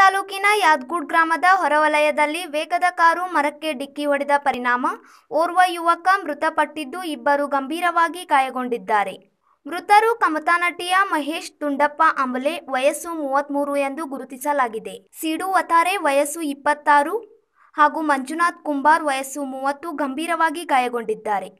ತಾಲೂಕಿನ ಯಾದ್ಗೂಡ್ ಗ್ರಾಮದ ಹೊರವಲಯದಲ್ಲಿ ವೇಗದ ಕಾರು ಮರಕ್ಕೆ ಡಿಕ್ಕಿ ಹೊಡೆದ ಪರಿಣಾಮ ಓರ್ವ ಯುವಕ ಮೃತಪಟ್ಟಿದ್ದು ಇಬ್ಬರು ಗಂಭೀರವಾಗಿ ಗಾಯಗೊಂಡಿದ್ದಾರೆ ಮೃತರು ಕಮತಾನಟಿಯ ಮಹೇಶ್ ತುಂಡಪ್ಪ ಅಂಬಲೆ ವಯಸ್ಸು ಮೂವತ್ತ್ಮೂರು ಎಂದು ಗುರುತಿಸಲಾಗಿದೆ ಸೀಡು ವತಾರೆ ವಯಸ್ಸು ಇಪ್ಪತ್ತಾರು ಹಾಗೂ ಮಂಜುನಾಥ್ ಕುಂಬಾರ್ ವಯಸ್ಸು ಮೂವತ್ತು ಗಂಭೀರವಾಗಿ ಗಾಯಗೊಂಡಿದ್ದಾರೆ